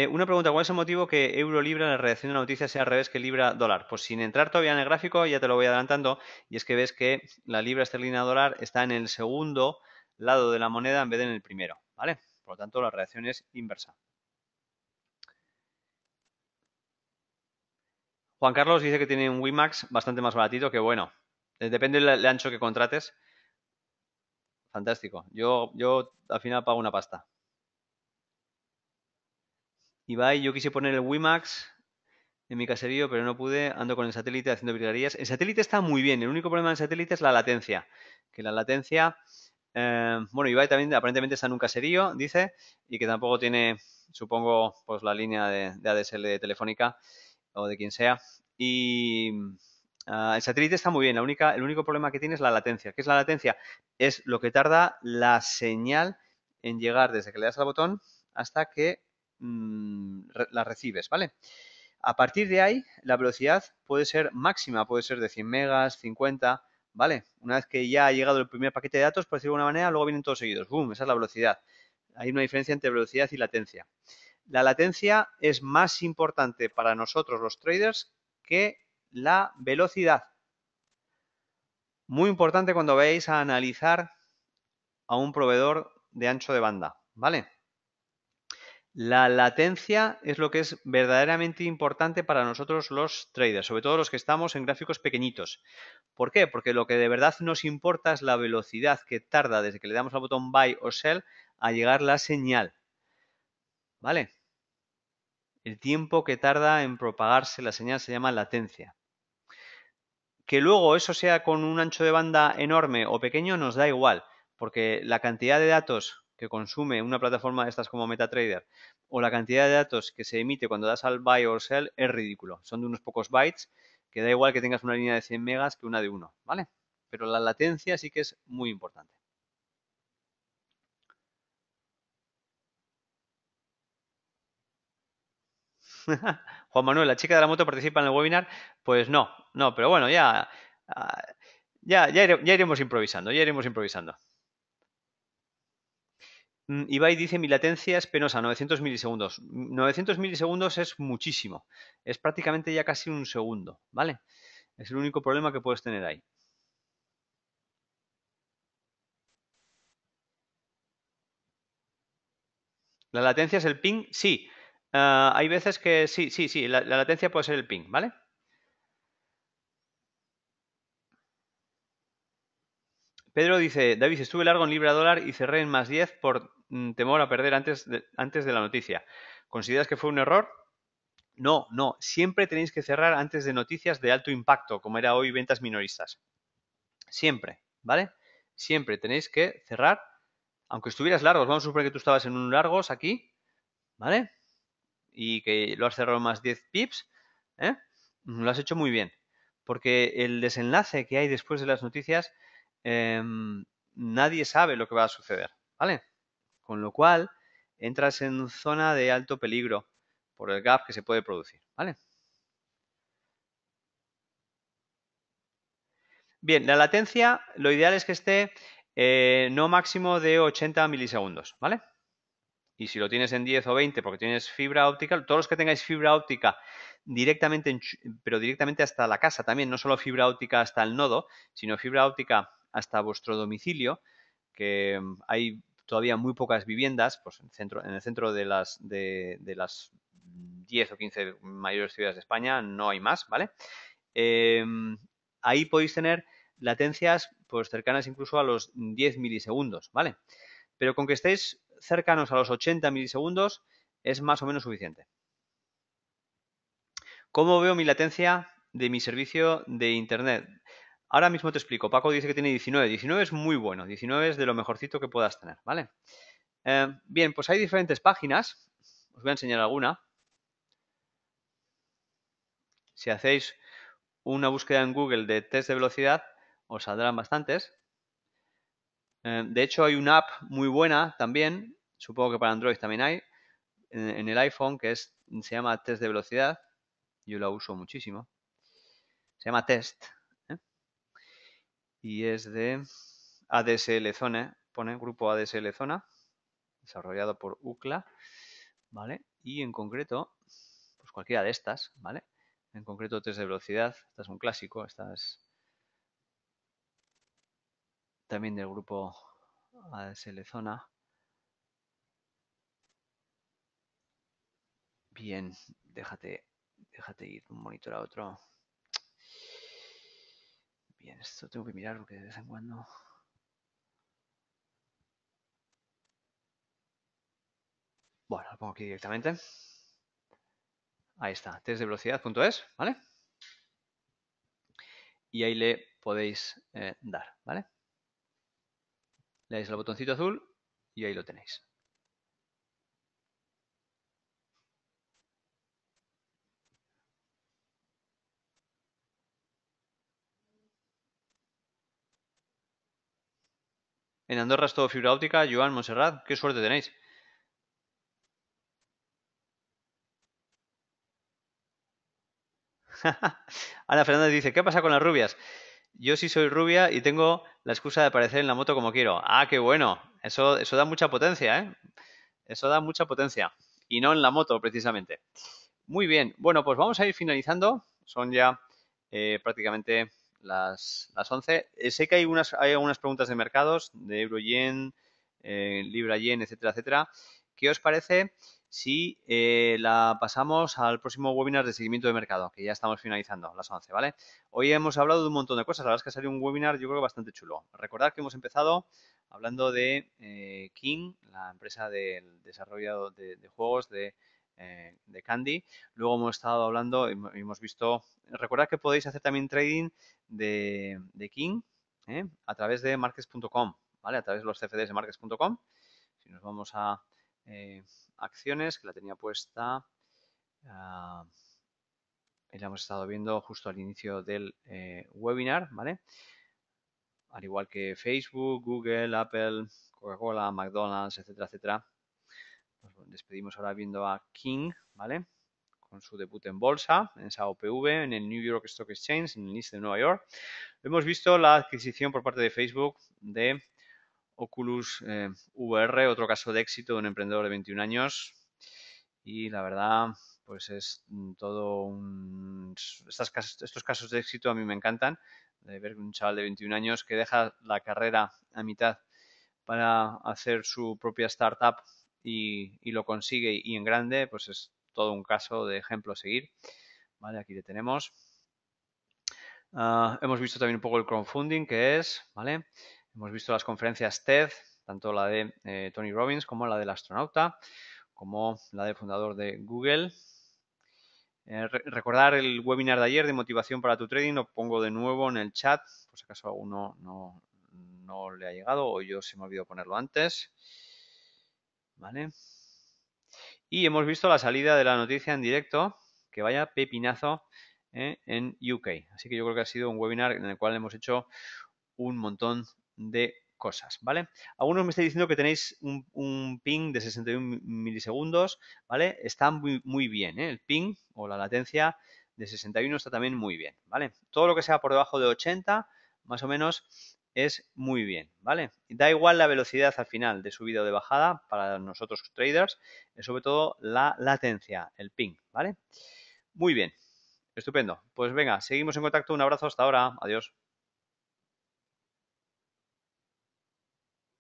Eh, una pregunta, ¿cuál es el motivo que euro-libra en la reacción de la noticia sea al revés que libra-dólar? Pues sin entrar todavía en el gráfico, ya te lo voy adelantando, y es que ves que la libra esterlina-dólar está en el segundo lado de la moneda en vez de en el primero, ¿vale? Por lo tanto, la reacción es inversa. Juan Carlos dice que tiene un WiMAX bastante más baratito que bueno. Eh, depende del ancho que contrates. Fantástico. Yo, yo al final pago una pasta. Ibai, yo quise poner el WiMAX en mi caserío, pero no pude, ando con el satélite haciendo brigarías. El satélite está muy bien, el único problema del satélite es la latencia, que la latencia, eh, bueno, Ibai también aparentemente está en un caserío, dice, y que tampoco tiene, supongo, pues la línea de, ADSL de telefónica o de quien sea, y ah, el satélite está muy bien, la única, el único problema que tiene es la latencia. ¿Qué es la latencia? Es lo que tarda la señal en llegar desde que le das al botón hasta que Mm, la recibes, ¿vale? A partir de ahí, la velocidad puede ser máxima, puede ser de 100 megas, 50, ¿vale? Una vez que ya ha llegado el primer paquete de datos, por decirlo de alguna manera, luego vienen todos seguidos. ¡Bum! Esa es la velocidad. Hay una diferencia entre velocidad y latencia. La latencia es más importante para nosotros los traders que la velocidad. Muy importante cuando veis a analizar a un proveedor de ancho de banda, ¿vale? La latencia es lo que es verdaderamente importante para nosotros los traders, sobre todo los que estamos en gráficos pequeñitos. ¿Por qué? Porque lo que de verdad nos importa es la velocidad que tarda desde que le damos al botón buy o sell a llegar la señal. ¿Vale? El tiempo que tarda en propagarse la señal se llama latencia. Que luego eso sea con un ancho de banda enorme o pequeño nos da igual, porque la cantidad de datos que consume una plataforma de estas como MetaTrader o la cantidad de datos que se emite cuando das al buy or sell es ridículo. Son de unos pocos bytes que da igual que tengas una línea de 100 megas que una de 1, ¿vale? Pero la latencia sí que es muy importante. Juan Manuel, la chica de la moto participa en el webinar. Pues no, no, pero bueno, ya, ah, ya, ya iremos improvisando, ya iremos improvisando. Ibai mm, dice, mi latencia es penosa, 900 milisegundos. 900 mm, milisegundos es muchísimo. Es prácticamente ya casi un segundo, ¿vale? Es el único problema que puedes tener ahí. ¿La latencia es el ping? Sí. Ah, hay veces que sí, sí, sí. la latencia puede ser el ping, ¿vale? Pedro dice, David, estuve largo en libra dólar y cerré en más 10 por mm, temor a perder antes de, antes de la noticia. ¿Consideras que fue un error? No, no, siempre tenéis que cerrar antes de noticias de alto impacto, como era hoy ventas minoristas. Siempre, ¿vale? Siempre tenéis que cerrar, aunque estuvieras largos, vamos a suponer que tú estabas en un largos aquí, ¿vale? Y que lo has cerrado más 10 pips, ¿eh? Lo has hecho muy bien, porque el desenlace que hay después de las noticias Em, nadie sabe lo que va a suceder, ¿vale? Con lo cual, entras en zona de alto peligro por el gap que se puede producir, ¿vale? Bien, la latencia, lo ideal es que esté eh, no máximo de 80 milisegundos, ¿vale? Y si lo tienes en 10 o 20 porque tienes fibra óptica, todos los que tengáis fibra óptica directamente, pero directamente hasta la casa también, no solo fibra óptica hasta el nodo, sino fibra óptica hasta vuestro domicilio, que mm, hay todavía muy pocas viviendas, pues en el centro, en el centro de, las, de, las 10 o 15 mayores ciudades de España no hay más, ¿vale? Em, ahí podéis tener latencias pues cercanas incluso a los 10 milisegundos, ¿vale? Pero con que estéis cercanos a los 80 milisegundos es más o menos suficiente. ¿Cómo veo mi latencia de mi servicio de Internet? Ahora mismo te explico. Paco dice que tiene 19. 19 es muy bueno. 19 es de lo mejorcito que puedas tener, ¿vale? Eh, bien, pues hay diferentes páginas. Os voy a enseñar alguna. Si hacéis una búsqueda en Google de test de velocidad, os saldrán bastantes. Eh, de hecho, hay una app muy buena también. Supongo que para Android también hay. En, el iPhone, que es, se llama test de velocidad. Yo la uso muchísimo. Se llama test y es de ADSL Zone, pone grupo ADSL Zona, desarrollado por UCLA, ¿vale? Y en concreto, pues cualquiera de estas, ¿vale? En concreto test de velocidad, esta es un clásico, esta es también del grupo ADSL Zona. Bien, déjate, déjate ir un monitor a otro. Bien, esto tengo que mirar porque de vez en cuando... Bueno, lo pongo aquí directamente. Ahí está, test de velocidad.es, ¿vale? Y ahí le podéis eh, dar, ¿vale? Le dais el botoncito azul y ahí lo tenéis. En Andorra es todo fibra óptica. Joan, Monserrat, qué suerte tenéis. Ana Fernández dice, ¿qué pasa con las rubias? Yo sí soy rubia y tengo la excusa de aparecer en la moto como quiero. Ah, qué bueno. Eso, eso da mucha potencia, ¿eh? Eso da mucha potencia. Y no en la moto, precisamente. Muy bien. Bueno, pues vamos a ir finalizando. Son ya eh, prácticamente las, las 11. Eh, sé que hay unas, hay algunas preguntas de mercados, de Euro-Yen, eh, Libra Yen, etcétera, etcétera. ¿Qué os parece si eh, la pasamos al próximo webinar de seguimiento de mercado, que ya estamos finalizando, las 11, ¿vale? Hoy hemos hablado de un montón de cosas, la verdad es que ha salido un webinar yo creo bastante chulo. Recordad que hemos empezado hablando de King, la empresa del desarrollo de juegos de eh, de Candy. Luego hemos estado hablando, y hemos visto, recordad que podéis hacer también trading de, King ¿eh? a través de markets.com, ¿vale? A través de los CFDs de markets.com. Si nos vamos a eh, acciones, que la tenía puesta, ah, y la hemos estado viendo justo al inicio del webinar, ¿vale? Al igual que Facebook, Google, Apple, Coca-Cola, McDonald's, etcétera, etcétera despedimos ahora viendo a King, ¿vale? Con su debut en bolsa, en esa OPV, en el New York Stock Exchange, en el east de Nueva York. Hemos visto la adquisición por parte de Facebook de Oculus VR, eh, otro caso de éxito de un emprendedor de 21 años. Y la verdad, pues es todo un... estos casos de éxito a mí me encantan, de ver un chaval de 21 años que deja la carrera a mitad para hacer su propia startup y, lo consigue y en grande, pues es todo un caso de ejemplo a seguir. Vale, aquí le tenemos. Ah, hemos visto también un poco el crowdfunding que es, ¿vale? Hemos visto las conferencias TED, tanto la de eh, Tony Robbins como la del astronauta, como la del fundador de Google. Eh, recordar el webinar de ayer de motivación para tu trading, lo pongo de nuevo en el chat, por si acaso alguno no, no le ha llegado o yo se me ha olvidado ponerlo antes. ¿Vale? Y hemos visto la salida de la noticia en directo, que vaya pepinazo ¿eh? en UK. Así que yo creo que ha sido un webinar en el cual hemos hecho un montón de cosas, ¿vale? Algunos me estáis diciendo que tenéis un, ping de 61 milisegundos, ¿vale? Está muy, muy bien, ¿eh? El ping o la latencia de 61 está también muy bien, ¿vale? Todo lo que sea por debajo de 80, más o menos, es muy bien, ¿vale? Da igual la velocidad al final de subida o de bajada para nosotros traders, eh, sobre todo la latencia, el ping, ¿vale? Muy bien, estupendo. Pues venga, seguimos en contacto, un abrazo, hasta ahora, adiós.